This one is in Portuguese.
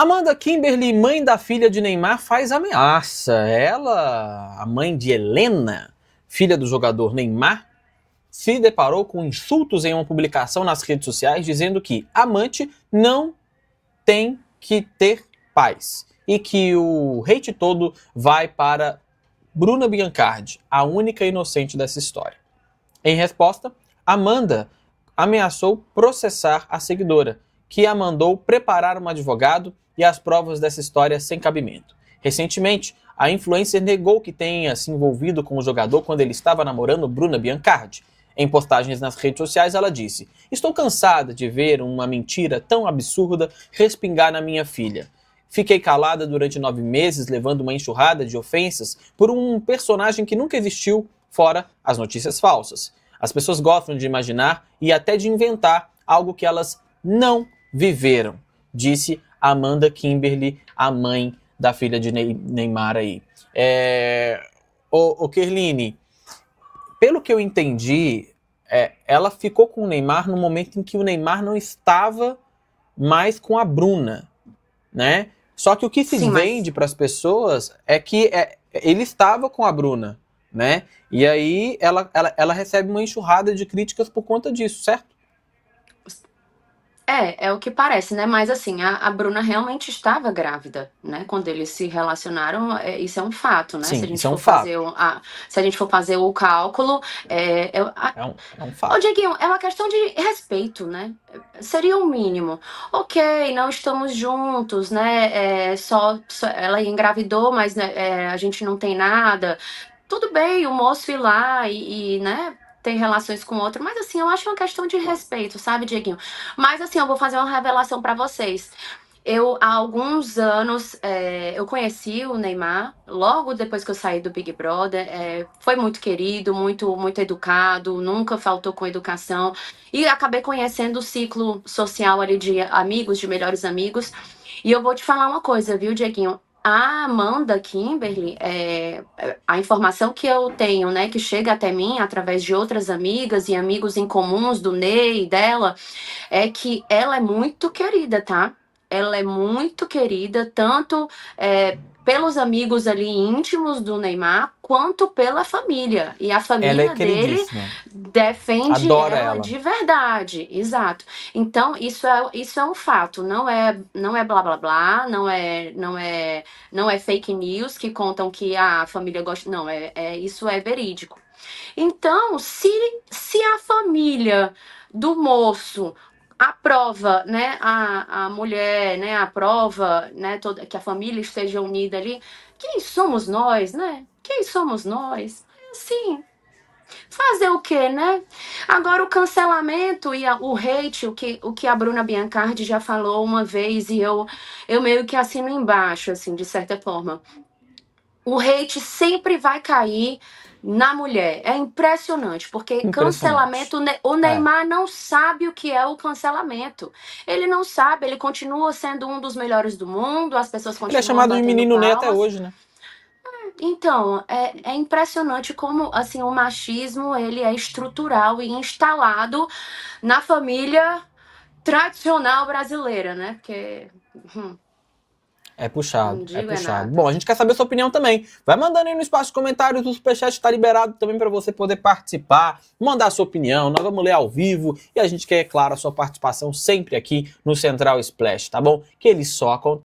Amanda Kimberly, mãe da filha de Neymar, faz ameaça. Ela, a mãe de Helena, filha do jogador Neymar, se deparou com insultos em uma publicação nas redes sociais dizendo que amante não tem que ter paz e que o hate todo vai para Bruna Biancardi, a única inocente dessa história. Em resposta, Amanda ameaçou processar a seguidora que a mandou preparar um advogado e as provas dessa história sem cabimento. Recentemente, a influencer negou que tenha se envolvido com o jogador quando ele estava namorando Bruna Biancardi. Em postagens nas redes sociais, ela disse: Estou cansada de ver uma mentira tão absurda respingar na minha filha. Fiquei calada durante nove meses, levando uma enxurrada de ofensas por um personagem que nunca existiu, fora as notícias falsas. As pessoas gostam de imaginar e até de inventar algo que elas não viveram, disse Amanda Kimberly, a mãe da filha de Neymar aí. É... O, o Kerline, pelo que eu entendi, é, ela ficou com o Neymar no momento em que o Neymar não estava mais com a Bruna, né? Só que o que se Sim, vende mas... para as pessoas é que é, ele estava com a Bruna, né? E aí ela, ela, ela recebe uma enxurrada de críticas por conta disso, certo? É, é o que parece, né? Mas assim, a, a Bruna realmente estava grávida, né? Quando eles se relacionaram, é, isso é um fato, né? Sim, se a gente isso for é um fazer fato. O, a, se a gente for fazer o cálculo, é, é, a, é, um, é um fato. Ô, Dieguinho, é uma questão de respeito, né? Seria o um mínimo. Ok, não estamos juntos, né? É, só, só ela engravidou, mas né, é, a gente não tem nada. Tudo bem, o moço ir lá e, e né? ter relações com outro, mas assim, eu acho uma questão de respeito, sabe, Dieguinho? Mas assim, eu vou fazer uma revelação para vocês. Eu, há alguns anos, é, eu conheci o Neymar, logo depois que eu saí do Big Brother. É, foi muito querido, muito, muito educado, nunca faltou com educação. E acabei conhecendo o ciclo social ali de amigos, de melhores amigos. E eu vou te falar uma coisa, viu, Dieguinho? A Amanda Kimberly, é, a informação que eu tenho, né, que chega até mim através de outras amigas e amigos em comuns do Ney e dela, é que ela é muito querida, tá? ela é muito querida, tanto é, pelos amigos ali íntimos do Neymar, quanto pela família. E a é família é dele defende ela, ela, de verdade. Exato. Então, isso é, isso é um fato, não é não é blá blá blá, não é não é não é fake news que contam que a família gosta, não, é, é isso é verídico. Então, se se a família do moço a prova, né, a, a mulher, né, a prova, né, toda, que a família esteja unida ali. Quem somos nós, né? Quem somos nós? É assim, fazer o quê, né? Agora o cancelamento e a, o hate, o que, o que a Bruna Biancardi já falou uma vez e eu eu meio que assino embaixo, assim, de certa forma. O hate sempre vai cair na mulher. É impressionante, porque impressionante. cancelamento, o é. Neymar é. não sabe o que é o cancelamento. Ele não sabe, ele continua sendo um dos melhores do mundo, as pessoas continuam. Ele é chamado de menino palmas. até hoje, né? É, então, é, é impressionante como assim o machismo ele é estrutural e instalado na família tradicional brasileira, né? Porque hum é puxado, é, é puxado. É Bom, a gente quer saber a sua opinião também. Vai mandando aí no espaço de comentários, o Superchat está liberado também para você poder participar, mandar a sua opinião, nós vamos ler ao vivo e a gente quer, é claro, a sua participação sempre aqui no Central Splash, tá bom? Que ele só acontece